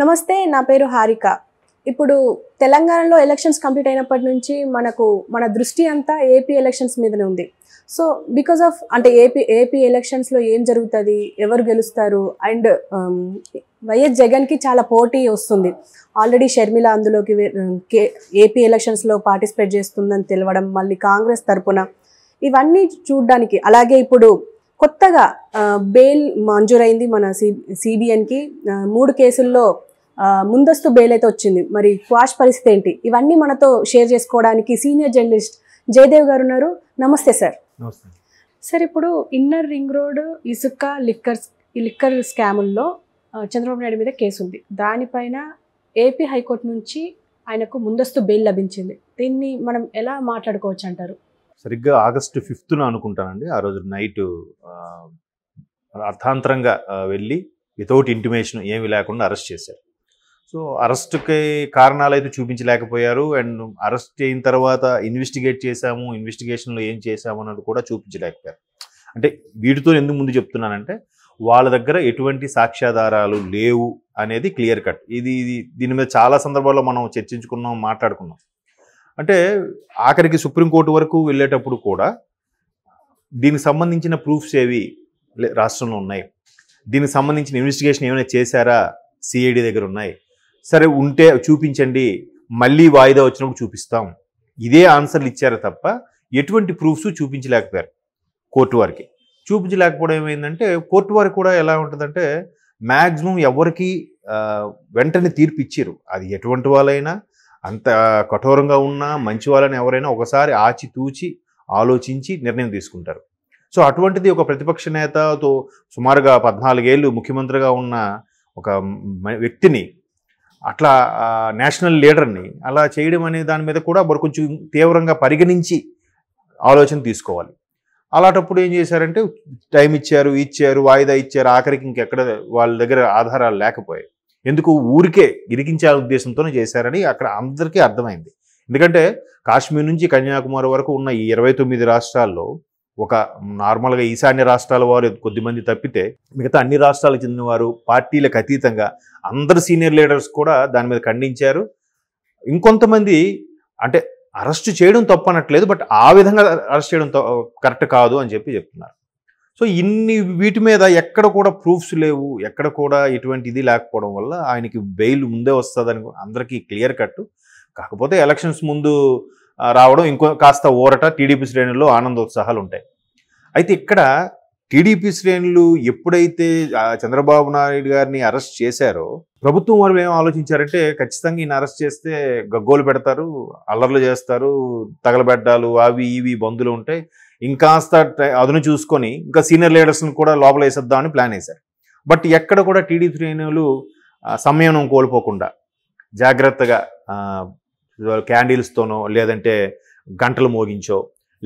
నమస్తే నా పేరు హారిక ఇప్పుడు తెలంగాణలో ఎలక్షన్స్ కంప్లీట్ అయినప్పటి నుంచి మనకు మన దృష్టి అంతా ఏపీ ఎలక్షన్స్ మీదనే ఉంది సో బికాస్ ఆఫ్ అంటే ఏపీ ఏపీ ఎలక్షన్స్లో ఏం జరుగుతుంది ఎవరు గెలుస్తారు అండ్ వైఎస్ జగన్కి చాలా పోటీ వస్తుంది ఆల్రెడీ షర్మిల అందులోకి ఏపీ ఎలక్షన్స్లో పార్టిసిపేట్ చేస్తుందని తెలవడం మళ్ళీ కాంగ్రెస్ తరపున ఇవన్నీ చూడ్డానికి అలాగే ఇప్పుడు కొత్తగా బెయిల్ మంజూరైంది మన సి కి మూడు కేసుల్లో ముందస్తు బెయిల్ అయితే వచ్చింది మరి క్వాష్ పరిస్థితి ఏంటి ఇవన్నీ మనతో షేర్ చేసుకోవడానికి సీనియర్ జర్నలిస్ట్ జయదేవ్ గారు ఉన్నారు నమస్తే సార్ సార్ ఇప్పుడు ఇన్నర్ రింగ్ రోడ్ ఇసుక లిక్కర్ లిక్కర్ స్కాముల్లో చంద్రబాబు నాయుడు మీద కేసు ఉంది దానిపైన ఏపీ హైకోర్టు నుంచి ఆయనకు ముందస్తు బెయిల్ లభించింది దీన్ని మనం ఎలా మాట్లాడుకోవచ్చు అంటారు సరిగ్గా ఆగస్టు ఫిఫ్త్న అనుకుంటానండి ఆ రోజు నైట్ అర్థాంతరంగా వెళ్ళి వితౌట్ ఇంటిమేషన్ ఏమి లేకుండా అరెస్ట్ చేశారు సో అరెస్ట్కి కారణాలు అయితే చూపించలేకపోయారు అండ్ అరెస్ట్ అయిన తర్వాత ఇన్వెస్టిగేట్ చేశాము ఇన్వెస్టిగేషన్లో ఏం చేశాము అన్నది కూడా చూపించలేకపోయారు అంటే వీటితో ఎందుకు ముందు చెప్తున్నానంటే వాళ్ళ దగ్గర ఎటువంటి సాక్ష్యాధారాలు లేవు అనేది క్లియర్ కట్ ఇది ఇది దీని మీద చాలా సందర్భాల్లో మనం చర్చించుకున్నాం మాట్లాడుకున్నాం అంటే ఆఖరికి సుప్రీంకోర్టు వరకు వెళ్ళేటప్పుడు కూడా దీనికి సంబంధించిన ప్రూఫ్స్ ఏవి రాష్ట్రంలో ఉన్నాయి దీనికి సంబంధించిన ఇన్వెస్టిగేషన్ ఏమైనా చేశారా సిఐడి దగ్గర ఉన్నాయి సరే ఉంటే చూపించండి మళ్ళీ వాయిదా వచ్చినప్పుడు చూపిస్తాం ఇదే ఆన్సర్లు ఇచ్చారా తప్ప ఎటువంటి ప్రూఫ్స్ చూపించలేకపోయారు కోర్టు వారికి చూపించలేకపోవడం ఏమైందంటే కోర్టు వారికి కూడా ఎలా ఉంటుందంటే మ్యాక్సిమం ఎవరికి వెంటనే తీర్పు ఇచ్చారు అది ఎటువంటి వాళ్ళైనా అంత కఠోరంగా ఉన్నా మంచి వాళ్ళని ఎవరైనా ఒకసారి ఆచితూచి ఆలోచించి నిర్ణయం తీసుకుంటారు సో అటువంటిది ఒక ప్రతిపక్ష నేతతో సుమారుగా పద్నాలుగేళ్ళు ముఖ్యమంత్రిగా ఉన్న ఒక వ్యక్తిని అట్లా నేషనల్ లీడర్ని అలా చేయడం అనే దాని మీద కూడా మరి కొంచెం తీవ్రంగా పరిగణించి ఆలోచన తీసుకోవాలి అలాంటప్పుడు ఏం చేశారంటే టైం ఇచ్చారు ఇచ్చారు వాయిదా ఇచ్చారు ఆఖరికి ఇంకెక్కడ వాళ్ళ దగ్గర ఆధారాలు లేకపోయాయి ఎందుకు ఊరికే ఇరికించాల ఉద్దేశంతోనే చేశారని అక్కడ అందరికీ అర్థమైంది ఎందుకంటే కాశ్మీర్ నుంచి కన్యాకుమారి వరకు ఉన్న ఈ ఇరవై తొమ్మిది రాష్ట్రాల్లో ఒక నార్మల్గా ఈశాన్య రాష్ట్రాల వారు కొద్దిమంది తప్పితే మిగతా అన్ని రాష్ట్రాలకు చెందినవారు పార్టీలకు అతీతంగా అందరు సీనియర్ లీడర్స్ కూడా దాని మీద ఖండించారు ఇంకొంతమంది అంటే అరెస్ట్ చేయడం తప్పనట్లేదు బట్ ఆ విధంగా అరెస్ట్ చేయడం కరెక్ట్ కాదు అని చెప్పి చెప్తున్నారు సో ఇన్ని వీటి మీద ఎక్కడ కూడా ప్రూఫ్స్ లేవు ఎక్కడ కూడా ఎటువంటి ఇది లేకపోవడం వల్ల ఆయనకి బెయిల్ ముందే వస్తుందని అందరికీ క్లియర్ కట్ కాకపోతే ఎలక్షన్స్ ముందు రావడం ఇంకో కాస్త ఊరట టీడీపీ శ్రేణుల్లో ఆనందోత్సాహాలు ఉంటాయి అయితే ఇక్కడ టీడీపీ శ్రేణులు ఎప్పుడైతే చంద్రబాబు నాయుడు గారిని అరెస్ట్ చేశారో ప్రభుత్వం వారు ఏం ఆలోచించారంటే ఖచ్చితంగా ఈయన అరెస్ట్ చేస్తే గగ్గోలు పెడతారు అల్లర్లు చేస్తారు తగలబెడ్డాలు అవి ఇవి బంధులు ఉంటాయి ఇంకాస్త అదును చూసుకొని ఇంకా సీనియర్ లీడర్స్ని కూడా లోపల వేసేద్దామని ప్లాన్ వేశారు బట్ ఎక్కడ కూడా టీడీపీ శ్రేణులు సంయమనం కోల్పోకుండా జాగ్రత్తగా క్యాండిల్స్తోనో లేదంటే గంటలు మోగించో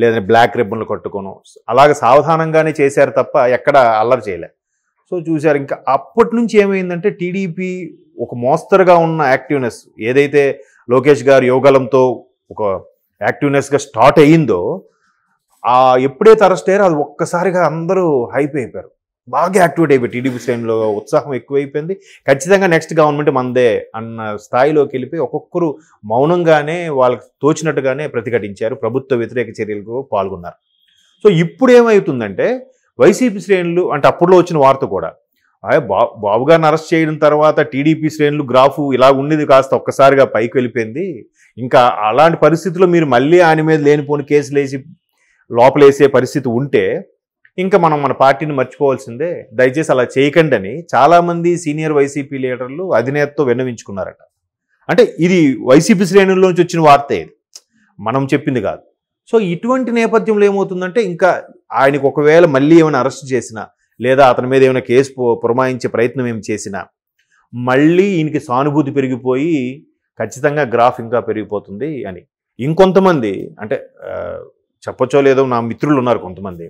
లేదని బ్లాక్ రిబ్బన్లు కట్టుకోను అలాగ సావధానంగానే చేశారు తప్ప ఎక్కడ అల్లరి చేయలే సో చూశారు ఇంకా అప్పటి నుంచి ఏమైందంటే టీడీపీ ఒక మోస్తరుగా ఉన్న యాక్టివ్నెస్ ఏదైతే లోకేష్ గారు యోగలంతో ఒక యాక్టివ్నెస్గా స్టార్ట్ అయ్యిందో ఎప్పుడైతే అరెస్ట్ అయ్యారో అది ఒక్కసారిగా అందరూ హైప్ అయిపోయారు బాగా యాక్టివేట్ అయిపోయి టీడీపీ శ్రేణిలో ఉత్సాహం ఎక్కువైపోయింది ఖచ్చితంగా నెక్స్ట్ గవర్నమెంట్ మందే అన్న స్థాయిలోకి వెళ్ళిపోయి ఒక్కొక్కరు మౌనంగానే వాళ్ళకి తోచినట్టుగానే ప్రతిఘటించారు ప్రభుత్వ వ్యతిరేక చర్యలకు పాల్గొన్నారు సో ఇప్పుడు ఏమవుతుందంటే వైసీపీ శ్రేణులు అంటే అప్పుడులో వచ్చిన వార్త కూడా బా బాబు గారిని అరెస్ట్ చేయడం తర్వాత టీడీపీ శ్రేణులు గ్రాఫు ఇలా ఉండేది కాస్త ఒక్కసారిగా పైకి వెళ్ళిపోయింది ఇంకా అలాంటి పరిస్థితుల్లో మీరు మళ్ళీ ఆయన మీద లేనిపోని కేసులు వేసి లోపలేసే పరిస్థితి ఉంటే ఇంకా మనం మన పార్టీని మర్చిపోవాల్సిందే దయచేసి అలా చేయకండి అని చాలామంది సీనియర్ వైసీపీ లీడర్లు అధినేతతో విన్నవించుకున్నారట అంటే ఇది వైసీపీ శ్రేణుల్లోంచి వచ్చిన వార్తే ఇది మనం చెప్పింది కాదు సో ఇటువంటి నేపథ్యంలో ఏమవుతుందంటే ఇంకా ఆయనకు ఒకవేళ మళ్ళీ ఏమైనా అరెస్ట్ చేసినా లేదా అతని మీద ఏమైనా కేసు పురమాయించే ప్రయత్నం ఏమి చేసినా మళ్ళీ ఈయనకి సానుభూతి పెరిగిపోయి ఖచ్చితంగా గ్రాఫ్ ఇంకా పెరిగిపోతుంది అని ఇంకొంతమంది అంటే చెప్పచ్చో లేదో నా మిత్రులు ఉన్నారు కొంతమంది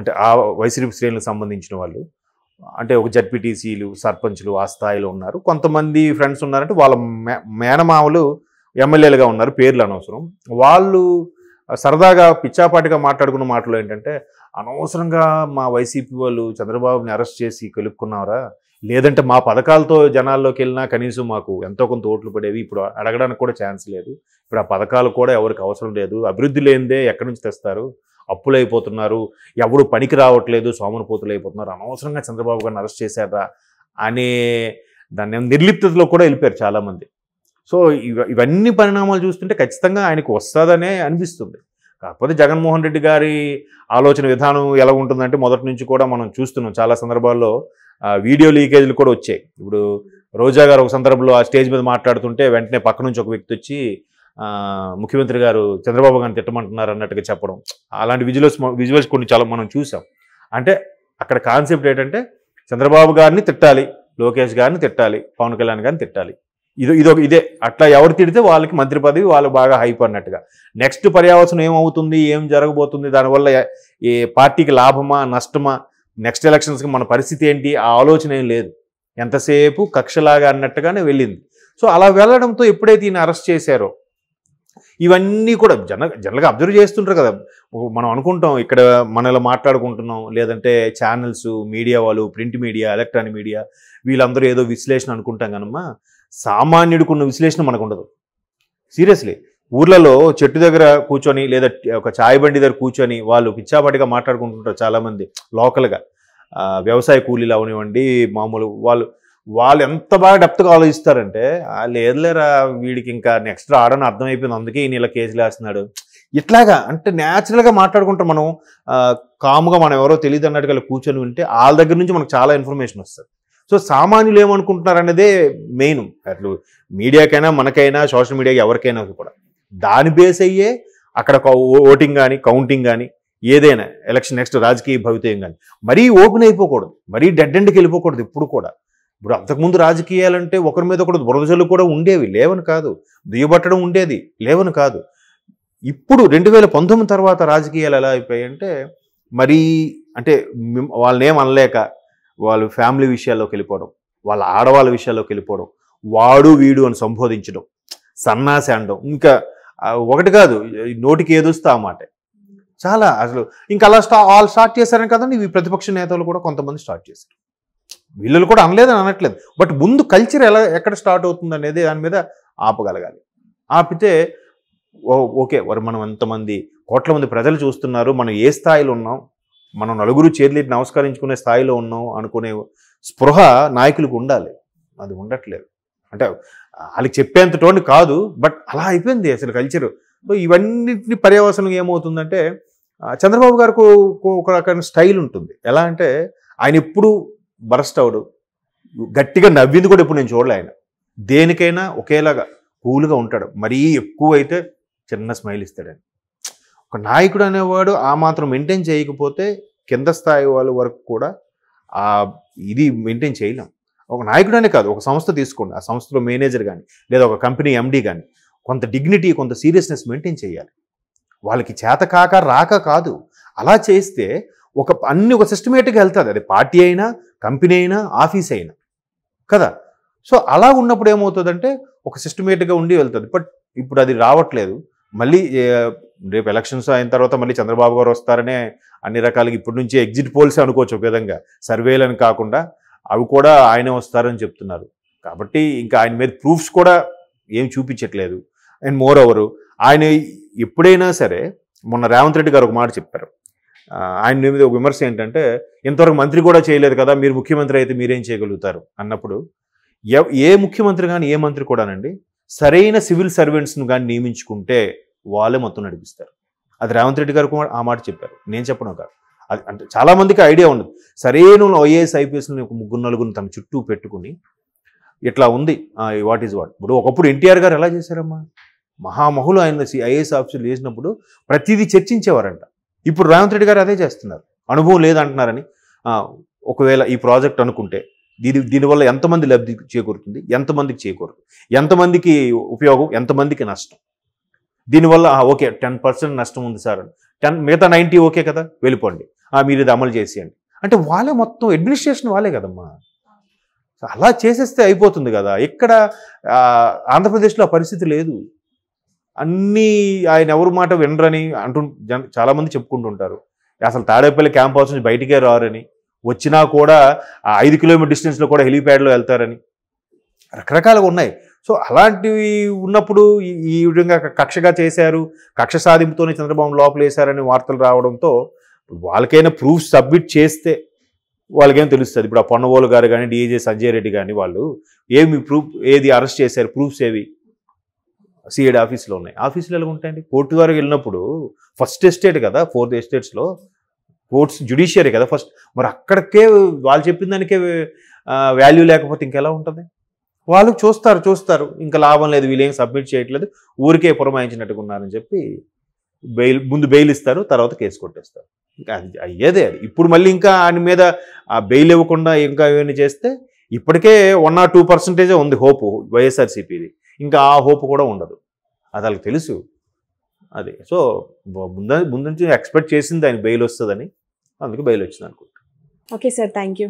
అంటే ఆ వైసీపీ శ్రేణులకు సంబంధించిన వాళ్ళు అంటే ఒక జడ్పీటీసీలు సర్పంచ్లు ఆ స్థాయిలో ఉన్నారు కొంతమంది ఫ్రెండ్స్ ఉన్నారంటే వాళ్ళ మేనమావులు ఎమ్మెల్యేలుగా ఉన్నారు పేర్లు అనవసరం వాళ్ళు సరదాగా పిచ్చాపాటిగా మాట్లాడుకున్న మాటలు ఏంటంటే అనవసరంగా మా వైసీపీ వాళ్ళు చంద్రబాబుని అరెస్ట్ చేసి కలుపుకున్నారా లేదంటే మా పథకాలతో జనాల్లోకి వెళ్ళినా కనీసం మాకు ఎంతో కొంత ఓట్లు పడేవి ఇప్పుడు అడగడానికి కూడా ఛాన్స్ లేదు ఇప్పుడు ఆ పథకాలు కూడా ఎవరికి అవసరం లేదు అభివృద్ధి లేనిదే ఎక్కడి నుంచి తెస్తారు అప్పులైపోతున్నారు ఎవడు పనికి రావట్లేదు సోమనపోతులు అయిపోతున్నారు అనవసరంగా చంద్రబాబు గారిని అరెస్ట్ చేశారా అనే దాన్ని నిర్లిప్తలో కూడా వెళ్ళిపోయారు చాలామంది సో ఇవన్నీ పరిణామాలు చూస్తుంటే ఖచ్చితంగా ఆయనకు వస్తుందనే అనిపిస్తుంది కాకపోతే జగన్మోహన్ రెడ్డి గారి ఆలోచన విధానం ఎలా ఉంటుందంటే మొదటి నుంచి కూడా మనం చూస్తున్నాం చాలా సందర్భాల్లో వీడియో లీకేజీలు కూడా వచ్చాయి ఇప్పుడు రోజా గారు ఒక సందర్భంలో ఆ స్టేజ్ మీద మాట్లాడుతుంటే వెంటనే పక్క నుంచి ఒక వ్యక్తి వచ్చి ముఖ్యమంత్రి గారు చంద్రబాబు గారిని తిట్టమంటున్నారు అన్నట్టుగా చెప్పడం అలాంటి విజువల్స్ విజువల్స్ కొన్ని చాలా మనం చూసాం అంటే అక్కడ కాన్సెప్ట్ ఏంటంటే చంద్రబాబు గారిని తిట్టాలి లోకేష్ గారిని తిట్టాలి పవన్ కళ్యాణ్ గారిని తిట్టాలి ఇదో ఇదొక ఇదే అట్లా ఎవరు తిడితే వాళ్ళకి మంత్రి పదవి వాళ్ళు బాగా హైప్ అన్నట్టుగా నెక్స్ట్ పర్యావసనం ఏమవుతుంది ఏం జరగబోతుంది దానివల్ల ఏ పార్టీకి లాభమా నష్టమా నెక్స్ట్ ఎలక్షన్స్కి మన పరిస్థితి ఏంటి ఆ ఆలోచన ఏం లేదు ఎంతసేపు కక్షలాగా అన్నట్టుగానే వెళ్ళింది సో అలా వెళ్ళడంతో ఎప్పుడైతే ఈయన అరెస్ట్ చేశారో ఇవన్నీ కూడా జన జనరల్గా అబ్జర్వ్ చేస్తుంటారు కదా మనం అనుకుంటాం ఇక్కడ మనలో మాట్లాడుకుంటున్నాం లేదంటే ఛానల్స్ మీడియా వాళ్ళు ప్రింట్ మీడియా ఎలక్ట్రానిక్ మీడియా వీళ్ళందరూ ఏదో విశ్లేషణ అనుకుంటాం సామాన్యుడికి ఉన్న విశ్లేషణ మనకు ఉండదు సీరియస్లీ ఊర్లలో చెట్టు దగ్గర కూర్చొని లేదా ఒక చాయ్ బండి దగ్గర కూర్చొని వాళ్ళు పిచ్చాపాటిగా మాట్లాడుకుంటుంటారు చాలామంది లోకల్గా వ్యవసాయ కూలీలు అవనివ్వండి మామూలు వాళ్ళు వాళ్ళు ఎంత బాగా డెప్త్గా ఆలోచిస్తారంటే లేరా వీడికి ఇంకా నెక్స్ట్ ఆడని అర్థమైపోయింది అందుకే ఈయన ఇలా కేసులు వేస్తున్నాడు ఇట్లాగా అంటే న్యాచురల్గా మాట్లాడుకుంటాం మనం కాముగా మనం ఎవరో తెలియదు అన్నట్టుగా కూర్చొని ఉంటే వాళ్ళ దగ్గర నుంచి మనకు చాలా ఇన్ఫర్మేషన్ వస్తుంది సో సామాన్యులు ఏమనుకుంటున్నారు అనేదే మెయిన్ అట్లు మీడియాకైనా మనకైనా సోషల్ మీడియాకి ఎవరికైనా కూడా దాని బేస్ అయ్యే అక్కడ ఓటింగ్ కానీ కౌంటింగ్ కానీ ఏదైనా ఎలక్షన్ నెక్స్ట్ రాజకీయ భవితయం కానీ మరీ ఓపెన్ అయిపోకూడదు మరీ డెడ్ ఎండ్కి వెళ్ళిపోకూడదు ఇప్పుడు కూడా ఇప్పుడు అంతకుముందు రాజకీయాలంటే ఒకరి మీద ఒకటి బురదజలు కూడా ఉండేవి లేవని కాదు దుయ్యబట్టడం ఉండేది లేవని కాదు ఇప్పుడు రెండు వేల పంతొమ్మిది తర్వాత రాజకీయాలు ఎలా అయిపోయాయంటే మరీ అంటే వాళ్ళని ఏం అనలేక వాళ్ళు ఫ్యామిలీ విషయాల్లోకి వెళ్ళిపోవడం వాళ్ళ ఆడవాళ్ళ విషయాల్లోకి వెళ్ళిపోవడం వాడు వీడు అని సంబోధించడం సన్నాసి అనడం ఇంకా ఒకటి కాదు నోటికి ఏదొస్తే ఆ మాట చాలా అసలు ఇంకా అలా స్టా ఆల్ స్టార్ట్ చేశారని కదండి ఇవి ప్రతిపక్ష నేతలు కూడా కొంతమంది స్టార్ట్ చేశారు వీళ్ళు కూడా అనలేదని అనట్లేదు బట్ ముందు కల్చర్ ఎలా ఎక్కడ స్టార్ట్ అవుతుంది అనేది దాని మీద ఆపగలగాలి ఆపితే ఓకే వారు మనం ఎంతమంది కోట్ల మంది ప్రజలు చూస్తున్నారు మనం ఏ స్థాయిలో ఉన్నాం మనం నలుగురు చేర్లీ నమస్కరించుకునే స్థాయిలో ఉన్నాం అనుకునే స్పృహ నాయకులకు ఉండాలి అది ఉండట్లేదు అంటే వాళ్ళకి చెప్పేంత కాదు బట్ అలా అయిపోయింది అసలు కల్చరు ఇవన్నిటిని పర్యవసనం ఏమవుతుందంటే చంద్రబాబు గారికి ఒక రకమైన స్టైల్ ఉంటుంది ఎలా అంటే ఆయన ఎప్పుడు బరస్ట్ అవడు గట్టిగా నవ్వింది కూడా ఇప్పుడు నేను చూడలే ఆయన దేనికైనా ఒకేలాగా కూల్గా ఉంటాడు మరీ ఎక్కువ అయితే చిన్న స్మైల్ ఇస్తాడు ఆయన ఒక నాయకుడు అనేవాడు ఆ మాత్రం మెయింటైన్ చేయకపోతే కింద స్థాయి వాళ్ళ వరకు కూడా ఆ ఇది మెయింటైన్ చేయలేం ఒక నాయకుడు అనే కాదు ఒక సంస్థ తీసుకోండి ఆ సంస్థలో మేనేజర్ కానీ లేదా ఒక కంపెనీ ఎండీ కానీ కొంత డిగ్నిటీ కొంత సీరియస్నెస్ మెయింటైన్ చేయాలి వాళ్ళకి చేత కాక రాక కాదు అలా చేస్తే ఒక అన్ని ఒక సిస్టమేటిక్గా వెళ్తుంది అది పార్టీ అయినా కంపెనీ అయినా ఆఫీస్ అయినా కదా సో అలా ఉన్నప్పుడు ఏమవుతుందంటే ఒక సిస్టమేటిక్గా ఉండి వెళ్తుంది బట్ ఇప్పుడు అది రావట్లేదు మళ్ళీ రేపు ఎలక్షన్స్ అయిన తర్వాత మళ్ళీ చంద్రబాబు గారు వస్తారనే అన్ని రకాలుగా ఇప్పటి నుంచి ఎగ్జిట్ పోల్స్ అనుకోవచ్చు ఒక విధంగా సర్వేలని కాకుండా అవి కూడా ఆయనే వస్తారని చెప్తున్నారు కాబట్టి ఇంకా ఆయన మీద ప్రూఫ్స్ కూడా ఏం చూపించట్లేదు అండ్ మోర్ ఓవరు ఆయన ఎప్పుడైనా సరే మొన్న రేవంత్ రెడ్డి గారు ఒక మాట చెప్పారు ఆయన మీద ఒక విమర్శ ఏంటంటే ఇంతవరకు మంత్రి కూడా చేయలేదు కదా మీరు ముఖ్యమంత్రి అయితే మీరేం చేయగలుగుతారు అన్నప్పుడు ఏ ముఖ్యమంత్రి కానీ ఏ మంత్రి కూడానండి సరైన సివిల్ సర్వెంట్స్ను కానీ నియమించుకుంటే వాళ్ళే మొత్తం నడిపిస్తారు అది రేవంత్ రెడ్డి గారు కూడా ఆ మాట చెప్పారు నేను చెప్పడం కాదు అది అంటే చాలామందికి ఐడియా ఉండదు సరైన ఐఏఎస్ ఐపీఎస్ని ఒక ముగ్గురు నలుగురు తన చుట్టూ పెట్టుకుని ఇట్లా ఉంది వాట్ ఈజ్ వాట్ ఇప్పుడు ఒకప్పుడు ఎన్టీఆర్ గారు ఎలా చేశారమ్మా మహామహులు ఆయన ఐఏఎస్ ఆఫీసులు చేసినప్పుడు ప్రతిదీ చర్చించేవారంట ఇప్పుడు రేవంత్ రెడ్డి గారు అదే చేస్తున్నారు అనుభవం లేదంటున్నారని ఒకవేళ ఈ ప్రాజెక్ట్ అనుకుంటే దీని దీనివల్ల ఎంతమంది లబ్ధి చేకూరుతుంది ఎంతమందికి చేకూరదు ఎంతమందికి ఉపయోగం ఎంతమందికి నష్టం దీనివల్ల ఓకే టెన్ పర్సెంట్ నష్టం ఉంది సార్ టెన్ మిగతా నైంటీ ఓకే కదా వెళ్ళిపోండి మీరు ఇది అమలు చేసేయండి అంటే వాళ్ళే మొత్తం అడ్మినిస్ట్రేషన్ వాళ్ళే కదమ్మా అలా చేసేస్తే అయిపోతుంది కదా ఇక్కడ ఆంధ్రప్రదేశ్లో ఆ పరిస్థితి లేదు అన్నీ ఆయన ఎవరు మాట వినరని అంటు జన చాలామంది చెప్పుకుంటుంటారు అసలు తాడేపల్లి క్యాంప్ హౌస్ నుంచి బయటికే రారని వచ్చినా కూడా ఆ ఐదు కిలోమీటర్ డిస్టెన్స్లో కూడా హెలీప్యాడ్లో వెళ్తారని రకరకాలుగా ఉన్నాయి సో అలాంటివి ఉన్నప్పుడు ఈ విధంగా కక్షగా చేశారు కక్ష సాధింపుతోనే చంద్రబాబు లోపల వేశారని వార్తలు రావడంతో వాళ్ళకైనా ప్రూఫ్ సబ్మిట్ చేస్తే వాళ్ళకేం తెలుస్తుంది ఇప్పుడు ఆ పొన్నవోలు గారు కానీ డిఏజే సంజయ్ రెడ్డి కానీ వాళ్ళు ఏమి ప్రూఫ్ ఏది అరెస్ట్ చేశారు ప్రూఫ్స్ ఏవి సిఐడి ఆఫీసులో ఉన్నాయి ఆఫీసులు ఎలా ఉంటాయండి కోర్టు ద్వారా వెళ్ళినప్పుడు ఫస్ట్ ఎస్టేట్ కదా ఫోర్త్ ఎస్టేట్స్లో కోర్ట్స్ జ్యుడిషియరీ కదా ఫస్ట్ మరి అక్కడికే వాళ్ళు చెప్పిన దానికే వాల్యూ లేకపోతే ఇంకెలా ఉంటుంది వాళ్ళు చూస్తారు చూస్తారు ఇంకా లాభం లేదు వీళ్ళేం సబ్మిట్ చేయట్లేదు ఊరికే పురమాయించినట్టుగా ఉన్నారని చెప్పి బెయిల్ ముందు బెయిల్ ఇస్తారు తర్వాత కేసు కొట్టేస్తారు ఇంకా అయ్యేదే అది ఇప్పుడు మళ్ళీ ఇంకా ఆయన మీద ఆ బెయిల్ ఇవ్వకుండా ఇంకా ఏమైనా చేస్తే ఇప్పటికే వన్ ఆర్ టూ పర్సెంటేజే ఉంది హోపు వైఎస్ఆర్సీపీది ఇంకా ఆ హోప్ కూడా ఉండదు అది వాళ్ళకి తెలుసు అది సో ముందు ముందు నుంచి ఎక్స్పెక్ట్ చేసింది ఆయన బెయిల్ వస్తుందని అందుకు బెయిల్ వచ్చింది అనుకుంటా ఓకే సార్ థ్యాంక్ యూ